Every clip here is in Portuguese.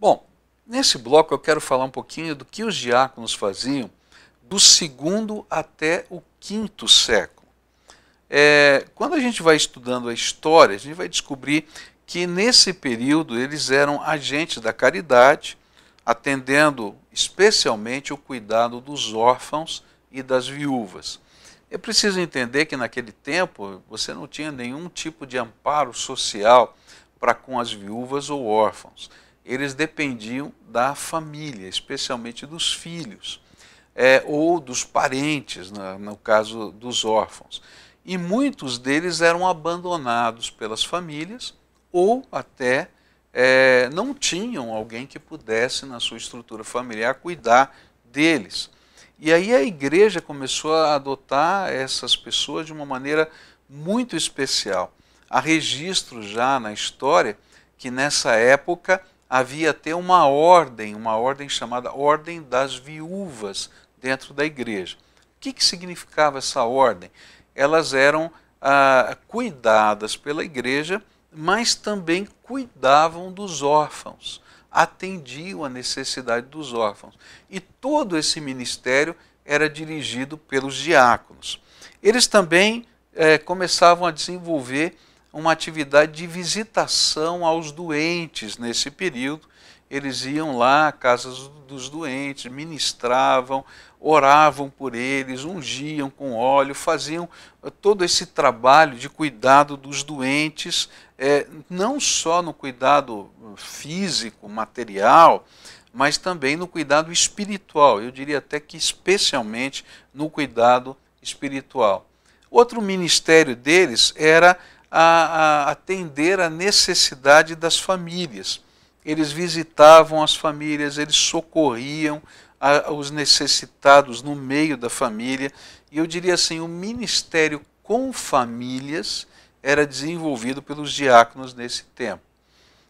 Bom, nesse bloco eu quero falar um pouquinho do que os diáconos faziam do segundo até o quinto século. É, quando a gente vai estudando a história, a gente vai descobrir que nesse período eles eram agentes da caridade, atendendo especialmente o cuidado dos órfãos e das viúvas. É preciso entender que naquele tempo você não tinha nenhum tipo de amparo social para com as viúvas ou órfãos eles dependiam da família, especialmente dos filhos, é, ou dos parentes, no, no caso dos órfãos. E muitos deles eram abandonados pelas famílias ou até é, não tinham alguém que pudesse, na sua estrutura familiar, cuidar deles. E aí a igreja começou a adotar essas pessoas de uma maneira muito especial. Há registros já na história que nessa época havia até uma ordem, uma ordem chamada Ordem das Viúvas dentro da igreja. O que, que significava essa ordem? Elas eram ah, cuidadas pela igreja, mas também cuidavam dos órfãos, atendiam a necessidade dos órfãos. E todo esse ministério era dirigido pelos diáconos. Eles também eh, começavam a desenvolver uma atividade de visitação aos doentes nesse período. Eles iam lá à casa dos doentes, ministravam, oravam por eles, ungiam com óleo, faziam eh, todo esse trabalho de cuidado dos doentes, é, não só no cuidado eh, físico, material, mas também no cuidado espiritual. Eu diria até que especialmente no cuidado espiritual. Outro ministério deles era a, a atender à necessidade das famílias. Eles visitavam as famílias, eles socorriam a, os necessitados no meio da família. E eu diria assim: o ministério com famílias era desenvolvido pelos diáconos nesse tempo.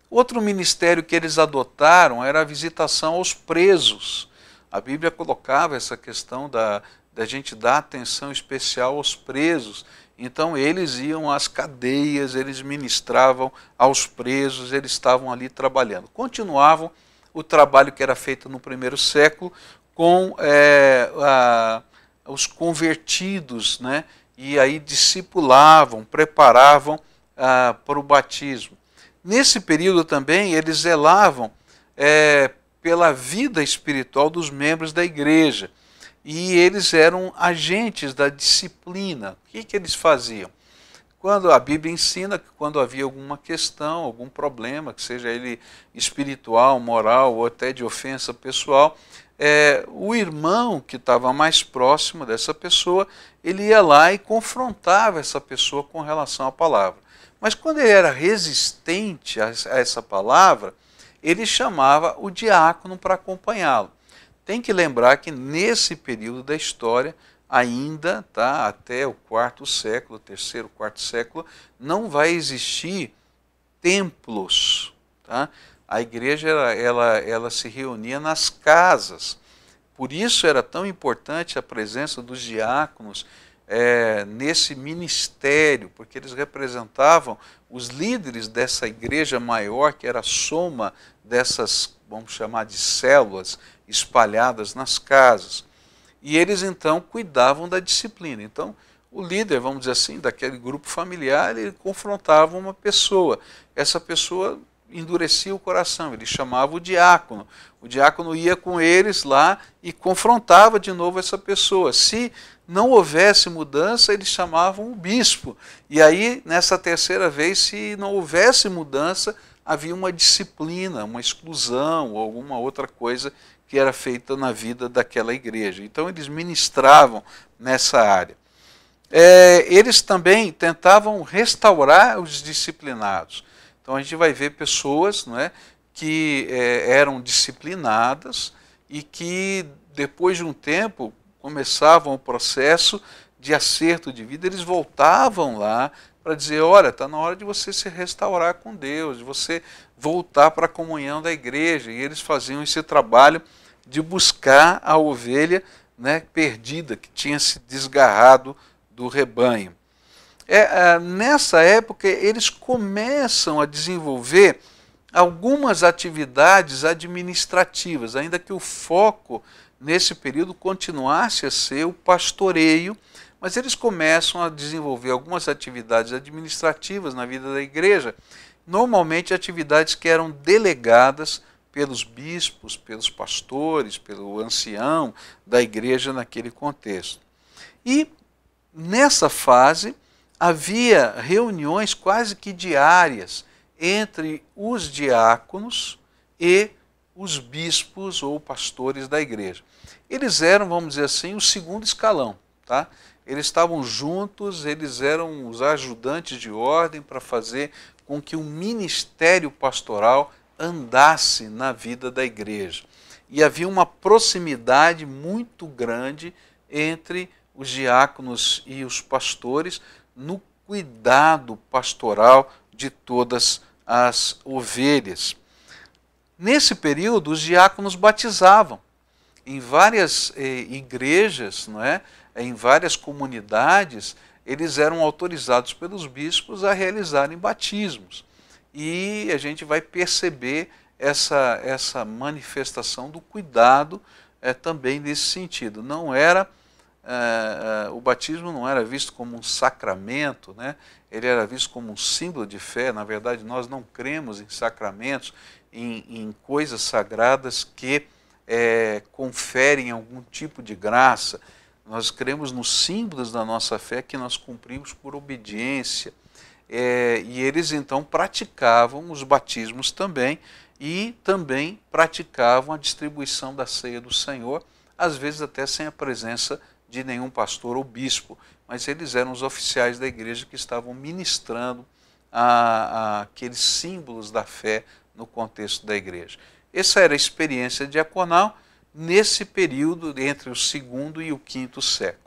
Outro ministério que eles adotaram era a visitação aos presos. A Bíblia colocava essa questão da, da gente dar atenção especial aos presos. Então eles iam às cadeias, eles ministravam aos presos, eles estavam ali trabalhando. Continuavam o trabalho que era feito no primeiro século com é, a, os convertidos, né? e aí discipulavam, preparavam ah, para o batismo. Nesse período também eles zelavam é, pela vida espiritual dos membros da igreja e eles eram agentes da disciplina. O que, que eles faziam? Quando a Bíblia ensina que quando havia alguma questão, algum problema, que seja ele espiritual, moral ou até de ofensa pessoal, é, o irmão que estava mais próximo dessa pessoa, ele ia lá e confrontava essa pessoa com relação à palavra. Mas quando ele era resistente a essa palavra, ele chamava o diácono para acompanhá-lo. Tem que lembrar que nesse período da história, ainda tá, até o quarto século, terceiro, quarto século, não vai existir templos. Tá? A igreja ela, ela, ela se reunia nas casas. Por isso era tão importante a presença dos diáconos é, nesse ministério, porque eles representavam os líderes dessa igreja maior, que era a soma dessas vamos chamar de células, espalhadas nas casas. E eles então cuidavam da disciplina. Então, o líder, vamos dizer assim, daquele grupo familiar, ele confrontava uma pessoa. Essa pessoa endurecia o coração, ele chamava o diácono. O diácono ia com eles lá e confrontava de novo essa pessoa. Se não houvesse mudança, eles chamavam o bispo. E aí, nessa terceira vez, se não houvesse mudança, havia uma disciplina, uma exclusão ou alguma outra coisa que era feita na vida daquela igreja. Então eles ministravam nessa área. É, eles também tentavam restaurar os disciplinados. Então a gente vai ver pessoas não é, que é, eram disciplinadas e que depois de um tempo começavam o processo de acerto de vida, eles voltavam lá para dizer, olha, está na hora de você se restaurar com Deus, de você voltar para a comunhão da igreja. E eles faziam esse trabalho de buscar a ovelha né, perdida, que tinha se desgarrado do rebanho. É, é nessa época, eles começam a desenvolver algumas atividades administrativas, ainda que o foco nesse período continuasse a ser o pastoreio mas eles começam a desenvolver algumas atividades administrativas na vida da igreja, normalmente atividades que eram delegadas pelos bispos, pelos pastores, pelo ancião da igreja naquele contexto. E nessa fase havia reuniões quase que diárias entre os diáconos e os bispos ou pastores da igreja. Eles eram, vamos dizer assim, o segundo escalão. Tá? Eles estavam juntos, eles eram os ajudantes de ordem para fazer com que o ministério pastoral andasse na vida da igreja. E havia uma proximidade muito grande entre os diáconos e os pastores no cuidado pastoral de todas as ovelhas. Nesse período, os diáconos batizavam. Em várias eh, igrejas, não é? em várias comunidades, eles eram autorizados pelos bispos a realizarem batismos. E a gente vai perceber essa, essa manifestação do cuidado é, também nesse sentido. Não era é, o batismo não era visto como um sacramento, né? ele era visto como um símbolo de fé. Na verdade, nós não cremos em sacramentos, em, em coisas sagradas que é, conferem algum tipo de graça. Nós cremos nos símbolos da nossa fé que nós cumprimos por obediência. É, e eles então praticavam os batismos também e também praticavam a distribuição da ceia do Senhor, às vezes até sem a presença de nenhum pastor ou bispo, mas eles eram os oficiais da igreja que estavam ministrando a, a aqueles símbolos da fé no contexto da igreja. Essa era a experiência diaconal nesse período entre o segundo e o quinto século.